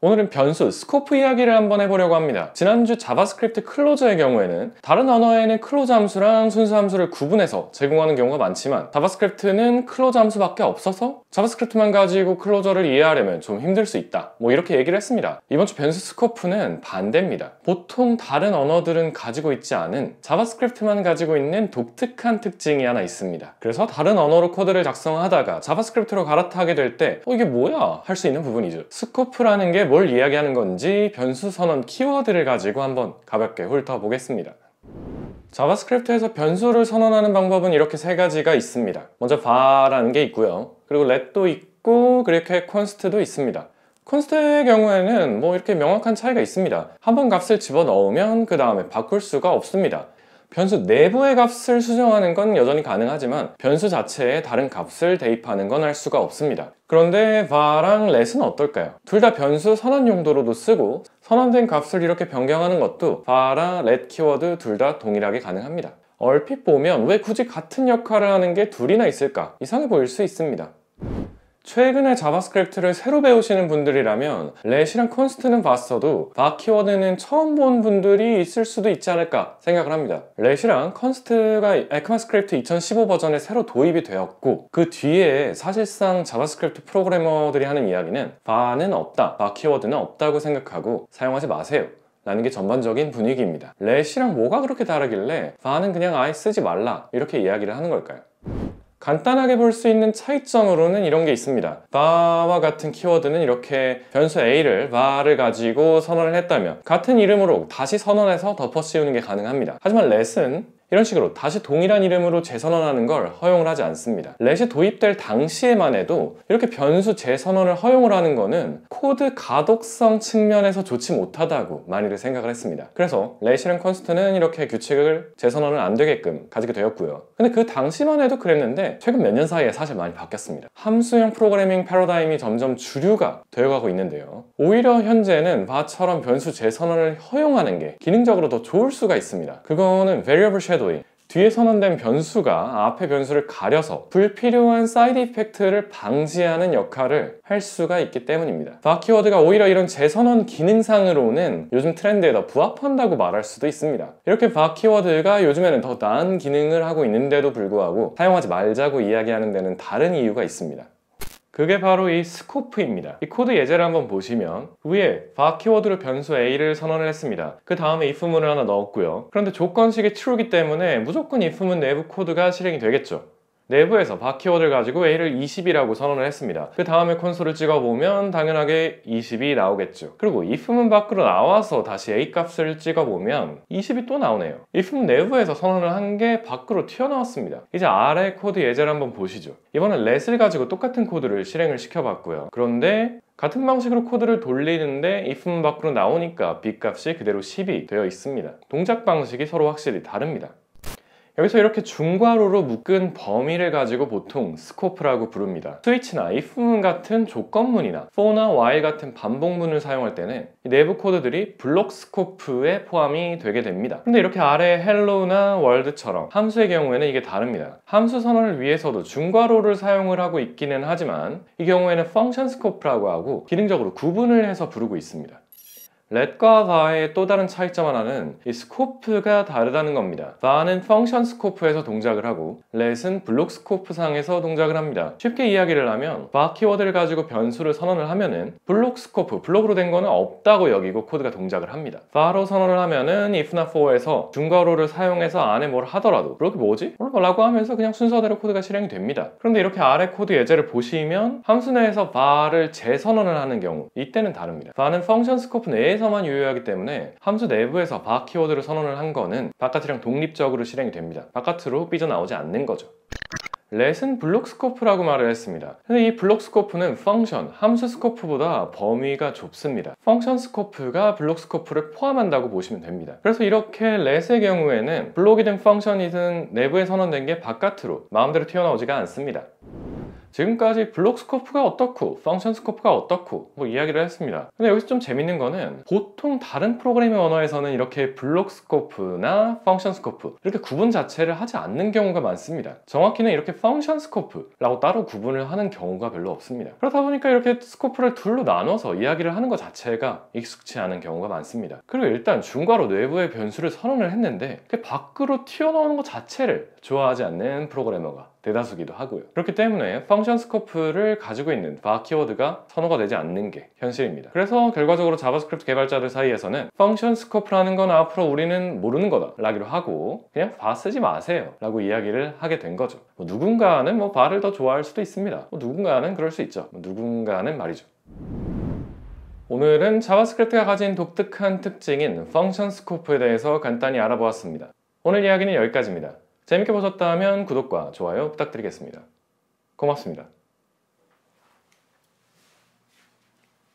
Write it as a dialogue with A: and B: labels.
A: 오늘은 변수, 스코프 이야기를 한번 해보려고 합니다. 지난주 자바스크립트 클로저의 경우에는 다른 언어에는 클로저 함수랑 순수 함수를 구분해서 제공하는 경우가 많지만 자바스크립트는 클로저 함수밖에 없어서 자바스크립트만 가지고 클로저를 이해하려면 좀 힘들 수 있다. 뭐 이렇게 얘기를 했습니다. 이번 주 변수 스코프는 반대입니다. 보통 다른 언어들은 가지고 있지 않은 자바스크립트만 가지고 있는 독특한 특징이 하나 있습니다. 그래서 다른 언어로 코드를 작성하다가 자바스크립트로 갈아타게 될 때 어, 이게 뭐야? 할 수 있는 부분이죠. 스코프라는 게뭘 이야기하는 건지 변수 선언 키워드를 가지고 한번 가볍게 훑어보겠습니다. 자바스크립트에서 변수를 선언하는 방법은 이렇게 세 가지가 있습니다. 먼저 bar라는 게 있고요. 그리고 let도 있고 그렇게 const도 있습니다. 콘스트의 경우에는 뭐 이렇게 명확한 차이가 있습니다. 한번 값을 집어넣으면 그 다음에 바꿀 수가 없습니다. 변수 내부의 값을 수정하는 건 여전히 가능하지만 변수 자체에 다른 값을 대입하는 건 할 수가 없습니다. 그런데 var랑 let은 어떨까요? 둘 다 변수 선언 용도로도 쓰고 선언된 값을 이렇게 변경하는 것도 var랑 let 키워드 둘 다 동일하게 가능합니다. 얼핏 보면 왜 굳이 같은 역할을 하는 게 둘이나 있을까? 이상해 보일 수 있습니다. 최근에 자바스크립트를 새로 배우시는 분들이라면 렛이랑 콘스트는 봤어도 바 키워드는 처음 본 분들이 있을 수도 있지 않을까 생각을 합니다. 렛이랑 콘스트가 에크마스크립트 2015 버전에 새로 도입이 되었고 그 뒤에 사실상 자바스크립트 프로그래머들이 하는 이야기는 바는 없다, 바 키워드는 없다고 생각하고 사용하지 마세요. 라는 게 전반적인 분위기입니다. 렛이랑 뭐가 그렇게 다르길래 바는 그냥 아예 쓰지 말라 이렇게 이야기를 하는 걸까요? 간단하게 볼 수 있는 차이점으로는 이런 게 있습니다 바와 같은 키워드는 이렇게 변수 A를 바를 가지고 선언을 했다면 같은 이름으로 다시 선언해서 덮어씌우는 게 가능합니다 하지만 렛은 이런 식으로 다시 동일한 이름으로 재선언하는 걸 허용을 하지 않습니다. 렛이 도입될 당시에만 해도 이렇게 변수 재선언을 허용을 하는 거는 코드 가독성 측면에서 좋지 못하다고 많이들 생각을 했습니다. 그래서 렛이랑 컨스트는 이렇게 규칙을 재선언을 안 되게끔 가지게 되었고요. 근데 그 당시만 해도 그랬는데 최근 몇 년 사이에 사실 많이 바뀌었습니다. 함수형 프로그래밍 패러다임이 점점 주류가 되어가고 있는데요. 오히려 현재는 바처럼 변수 재선언을 허용하는 게 기능적으로 더 좋을 수가 있습니다. 그거는 variable s h a d 도입 뒤에 선언된 변수가 앞의 변수를 가려서 불필요한 사이드 이펙트를 방지하는 역할을 할 수가 있기 때문입니다. 더 키워드가 오히려 이런 재선언 기능상으로는 요즘 트렌드에 더 부합한다고 말할 수도 있습니다. 이렇게 바 키워드가 요즘에는 더 나은 기능을 하고 있는데도 불구하고 사용하지 말자고 이야기하는 데는 다른 이유가 있습니다. 그게 바로 이 스코프입니다. 이 코드 예제를 한번 보시면 위에 바 키워드로 변수 A를 선언을 했습니다. 그 다음에 if문을 하나 넣었고요. 그런데 조건식이 true이기 때문에 무조건 if문 내부 코드가 실행이 되겠죠. 내부에서 바키워드를 가지고 A를 20이라고 선언을 했습니다. 그 다음에 콘솔을 찍어보면 당연하게 20이 나오겠죠. 그리고 if문 밖으로 나와서 다시 A 값을 찍어보면 20이 또 나오네요. if문 내부에서 선언을 한 게 밖으로 튀어나왔습니다. 이제 아래 코드 예제를 한번 보시죠. 이번에 let을 가지고 똑같은 코드를 실행을 시켜봤고요. 그런데 같은 방식으로 코드를 돌리는데 if문 밖으로 나오니까 b 값이 그대로 10이 되어 있습니다. 동작 방식이 서로 확실히 다릅니다. 여기서 이렇게 중괄호로 묶은 범위를 가지고 보통 스코프라고 부릅니다. 스위치나 if문 같은 조건문이나 for나 while 같은 반복문을 사용할 때는 내부 코드들이 블록 스코프에 포함이 되게 됩니다. 근데 이렇게 아래 hello나 world처럼 함수의 경우에는 이게 다릅니다. 함수 선언을 위해서도 중괄호를 사용을 하고 있기는 하지만 이 경우에는 function 스코프라고 하고 기능적으로 구분을 해서 부르고 있습니다. 렛과 바의 또 다른 차이점 하나는 이 스코프가 다르다는 겁니다. 바는 펑션 스코프에서 동작을 하고 렛은 블록 스코프 상에서 동작을 합니다. 쉽게 이야기를 하면 바 키워드를 가지고 변수를 선언을 하면은 블록 스코프, 블록으로 된 거는 없다고 여기고 코드가 동작을 합니다. 바로 선언을 하면은 if나 for에서 중괄호를 사용해서 안에 뭘 하더라도 그렇게 뭐지? 라고 하면서 그냥 순서대로 코드가 실행이 됩니다. 그런데 이렇게 아래 코드 예제를 보시면 함수 내에서 바를 재선언을 하는 경우 이때는 다릅니다. 바는 펑션 스코프 내에 내에서만 유효하기 때문에 함수 내부에서 바 키워드를 선언을 한 거는 바깥이랑 독립적으로 실행이 됩니다. 바깥으로 삐져나오지 않는 거죠. 렛은 블록 스코프라고 말을 했습니다. 근데 이 블록 스코프는 펑션, 함수 스코프보다 범위가 좁습니다. 펑션 스코프가 블록 스코프를 포함한다고 보시면 됩니다. 그래서 이렇게 렛의 경우에는 블록이든 펑션이든 내부에 선언된 게 바깥으로 마음대로 튀어나오지가 않습니다. 지금까지 블록 스코프가 어떻고 펑션 스코프가 어떻고 뭐 이야기를 했습니다 근데 여기서 좀 재밌는 거는 보통 다른 프로그래밍 언어에서는 이렇게 블록 스코프나 펑션 스코프 이렇게 구분 자체를 하지 않는 경우가 많습니다 정확히는 이렇게 펑션 스코프라고 따로 구분을 하는 경우가 별로 없습니다 그렇다 보니까 이렇게 스코프를 둘로 나눠서 이야기를 하는 것 자체가 익숙치 않은 경우가 많습니다 그리고 일단 중괄호 내부의 변수를 선언을 했는데 밖으로 튀어나오는 것 자체를 좋아하지 않는 프로그래머가 대다수기도 하고요 그렇기 때문에 펑션 스코프를 가지고 있는 바 키워드가 선호가 되지 않는 게 현실입니다 그래서 결과적으로 자바스크립트 개발자들 사이에서는 펑션 스코프라는 건 앞으로 우리는 모르는 거다 라기로 하고 그냥 바 쓰지 마세요 라고 이야기를 하게 된 거죠 뭐 누군가는 뭐 바를 더 좋아할 수도 있습니다 뭐 누군가는 그럴 수 있죠 뭐 누군가는 말이죠 오늘은 자바스크립트가 가진 독특한 특징인 펑션 스코프에 대해서 간단히 알아보았습니다 오늘 이야기는 여기까지입니다 재밌게 보셨다면 구독과 좋아요 부탁드리겠습니다. 고맙습니다.